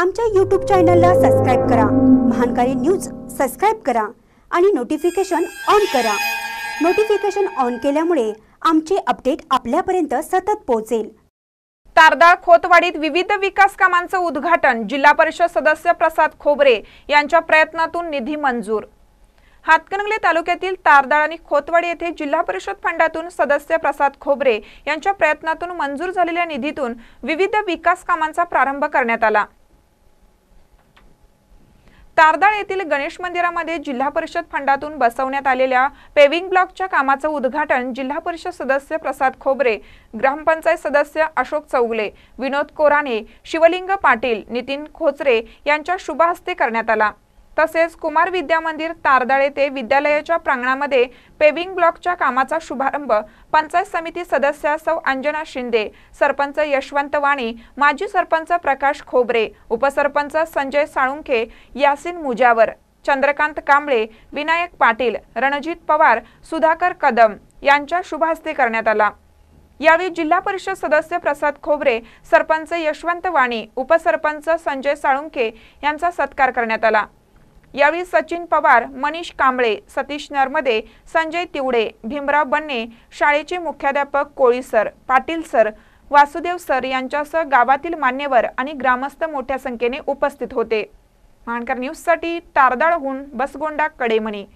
आमच्या यूट्यूब चॅनलला सबस्क्राईब करा महानकारी न्यूज सबस्क्राईब करा आणि नोटिफिकेशन ऑन करा नोटिफिकेशन ऑन केल्यामुळे आमचे अपडेट आपल्यापर्यंत सतत पोहोचेल तारदाळ खोतवाडीत विविध विकास कामांचं उद्घाटन जिल्हा परिषद सदस्य प्रसाद खोबरे यांच्या प्रयत्नातून निधी मंजूर हातकणंगले तालुक्यातील तारदाळ आणि खोतवाडी येथे जिल्हा परिषद फंडातून सदस्य प्रसाद खोबरे यांच्या प्रयत्नातून मंजूर झालेल्या निधीतून विविध विकास कामांचा प्रारंभ करण्यात आला तारदाळ येथील गणेश मंदिरामध्ये जिल्हा परिषद फंडातून बसवण्यात आलेल्या पेव्हिंग ब्लॉकच्या कामाचं उद्घाटन जिल्हा परिषद सदस्य प्रसाद खोबरे ग्रामपंचायत सदस्य अशोक चौगले विनोद कोराने, शिवलिंग पाटील नितीन खोचरे यांच्या शुभहस्ते करण्यात आला तसेच कुमार विद्या मंदिर तारदाळे ते विद्यालयाच्या प्रांगणामध्ये पेविंग ब्लॉकच्या कामाचा शुभारंभ पंचायत समिती सदस्या सौ अंजना शिंदे सरपंच यशवंत वाणी माजी सरपंच प्रकाश खोबरे उपसरपंच संजय साळुंखे यासिन मुजावर चंद्रकांत कांबळे विनायक पाटील रणजित पवार सुधाकर कदम यांच्या शुभहस्ते करण्यात आला यावेळी जिल्हा परिषद सदस्य प्रसाद खोबरे सरपंच यशवंत वाणी उपसरपंच संजय साळुंखे यांचा सत्कार करण्यात आला यावेळी सचिन पवार मनीष कांबळे सतीश नर्मदे संजय तिवडे भीमराव बन्ने शाळेचे मुख्याध्यापक Koli sir Patil sir Vasudev sir यांच्यासह गावातील मान्यवर आणि ग्रामस्थ मोठ्या संख्येने उपस्थित होते माणकर न्यूजसाठी तारदाळहून बसगोंडा कडेमणी